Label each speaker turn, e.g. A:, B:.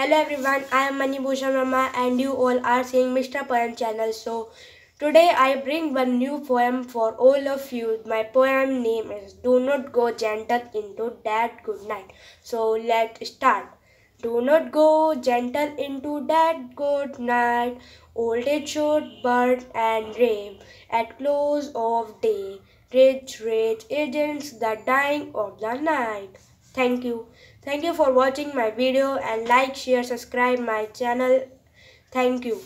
A: Hello everyone, I am Mani Bhushan Rama and you all are seeing Mr. Poem channel. So today I bring one new poem for all of you. My poem name is Do Not Go Gentle Into That Good Night. So let's start. Do not go gentle into that good night. Old age should burn and rave at close of day. Rage, rage against the dying of the night. Thank you. Thank you for watching my video and like, share, subscribe my channel. Thank you.